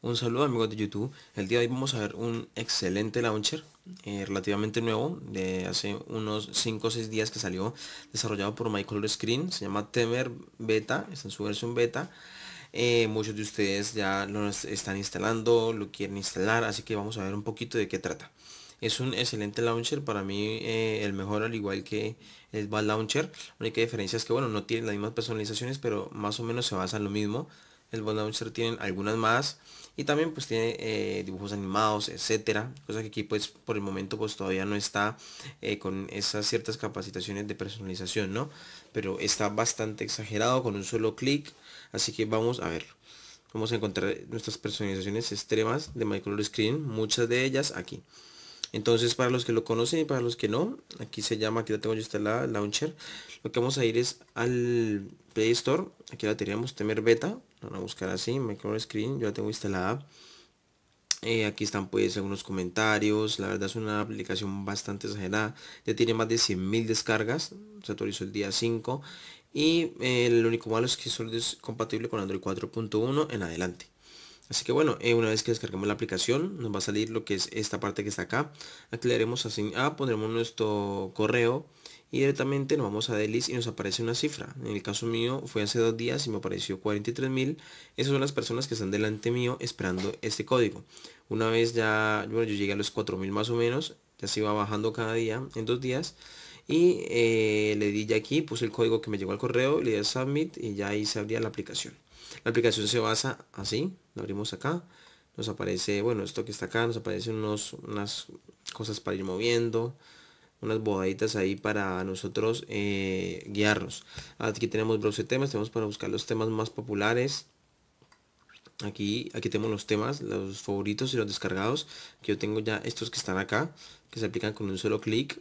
Un saludo amigos de YouTube. El día de hoy vamos a ver un excelente launcher eh, relativamente nuevo de hace unos 5 o 6 días que salió desarrollado por color Screen. Se llama Temer Beta, está en su versión beta. Eh, muchos de ustedes ya lo están instalando, lo quieren instalar, así que vamos a ver un poquito de qué trata. Es un excelente launcher, para mí eh, el mejor al igual que el Bad Launcher. La única diferencia es que bueno, no tiene las mismas personalizaciones, pero más o menos se basa en lo mismo. El Bone Launcher tienen algunas más. Y también pues tiene eh, dibujos animados, etcétera. Cosas que aquí pues por el momento pues todavía no está eh, con esas ciertas capacitaciones de personalización, ¿no? Pero está bastante exagerado con un solo clic. Así que vamos a ver Vamos a encontrar nuestras personalizaciones extremas de Color Screen. Muchas de ellas aquí. Entonces, para los que lo conocen y para los que no, aquí se llama, aquí la tengo yo instalada, Launcher. Lo que vamos a ir es al Play Store. Aquí la teníamos, Temer Beta. vamos a buscar así, Micro Screen, yo la tengo instalada. Eh, aquí están pues algunos comentarios. La verdad es una aplicación bastante exagerada. Ya tiene más de 100.000 descargas. Se autorizó el día 5. Y eh, lo único malo es que solo es compatible con Android 4.1 en adelante. Así que bueno, eh, una vez que descargamos la aplicación, nos va a salir lo que es esta parte que está acá. Aquí le daremos a, ah, pondremos nuestro correo y directamente nos vamos a Delis y nos aparece una cifra. En el caso mío fue hace dos días y me apareció 43.000. Esas son las personas que están delante mío esperando este código. Una vez ya, bueno, yo llegué a los 4.000 más o menos, ya se iba bajando cada día en dos días y eh, le di ya aquí, puse el código que me llegó al correo, le di a submit y ya ahí se abría la aplicación. La aplicación se basa así, la abrimos acá, nos aparece, bueno, esto que está acá, nos aparecen unos, unas cosas para ir moviendo, unas bodaditas ahí para nosotros eh, guiarnos. Aquí tenemos browser temas, tenemos para buscar los temas más populares. Aquí, aquí tenemos los temas, los favoritos y los descargados, que yo tengo ya estos que están acá, que se aplican con un solo clic.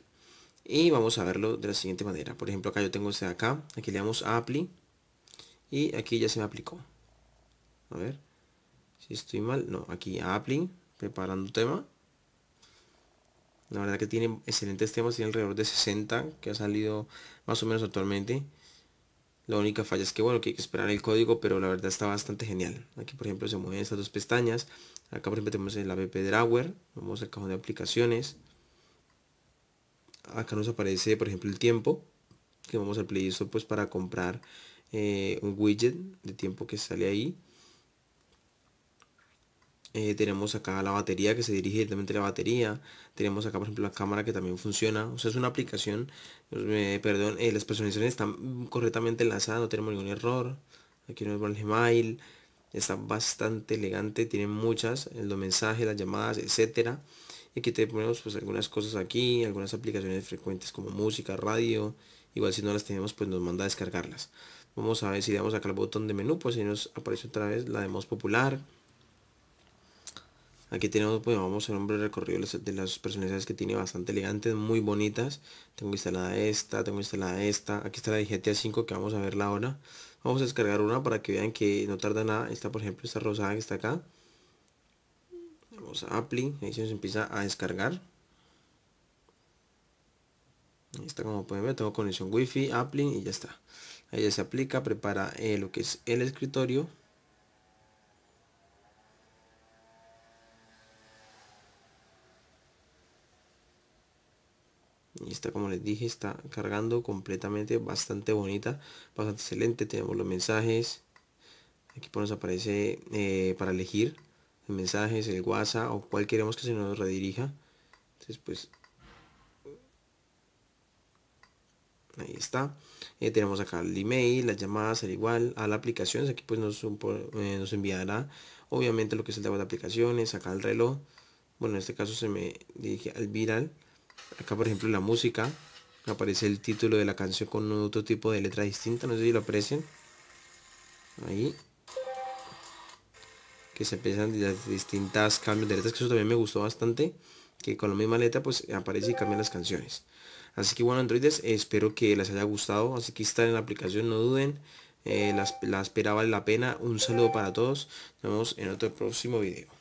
Y vamos a verlo de la siguiente manera. Por ejemplo, acá yo tengo este de acá. Aquí le damos a Apply. Y aquí ya se me aplicó. A ver. Si estoy mal. No, aquí a Apply. Preparando tema. La verdad que tiene excelentes temas. Tiene alrededor de 60 que ha salido más o menos actualmente. La única falla es que, bueno, que hay que esperar el código, pero la verdad está bastante genial. Aquí, por ejemplo, se mueven estas dos pestañas. Acá, por ejemplo, tenemos el app Drawer. Vamos al cajón de aplicaciones acá nos aparece por ejemplo el tiempo que vamos al playlist pues para comprar eh, un widget de tiempo que sale ahí eh, tenemos acá la batería que se dirige directamente a la batería tenemos acá por ejemplo la cámara que también funciona o sea es una aplicación perdón eh, las personalizaciones están correctamente enlazadas no tenemos ningún error aquí nos va el gmail está bastante elegante tiene muchas los mensajes las llamadas etcétera Aquí tenemos pues algunas cosas aquí, algunas aplicaciones frecuentes como música, radio. Igual si no las tenemos pues nos manda a descargarlas. Vamos a ver si damos acá el botón de menú, pues si nos aparece otra vez la de más Popular. Aquí tenemos, pues vamos a nombre un recorrido de las personalidades que tiene bastante elegantes, muy bonitas. Tengo instalada esta, tengo instalada esta. Aquí está la de GTA 5 que vamos a verla ahora. Vamos a descargar una para que vean que no tarda nada. está por ejemplo, esta rosada que está acá vamos a Apply, ahí se nos empieza a descargar. está como pueden ver, tengo conexión wifi, Apply y ya está. Ahí se aplica, prepara eh, lo que es el escritorio. y está como les dije está cargando completamente bastante bonita bastante excelente tenemos los mensajes aquí nos aparece eh, para elegir mensajes, el WhatsApp o cual queremos que se nos redirija. Entonces, pues ahí está eh, tenemos acá el email las llamadas al igual a la aplicación aquí pues nos, eh, nos enviará obviamente lo que es el tema de aplicaciones acá el reloj bueno en este caso se me dirige al viral acá por ejemplo la música aparece el título de la canción con otro tipo de letra distinta no sé si lo aprecian ahí que se empiezan las distintas cambios de letras, que eso también me gustó bastante, que con la misma letra pues aparece y cambian las canciones. Así que bueno, androides, espero que les haya gustado, así que están en la aplicación, no duden, eh, la, la espera la pena, un saludo para todos, nos vemos en otro próximo video.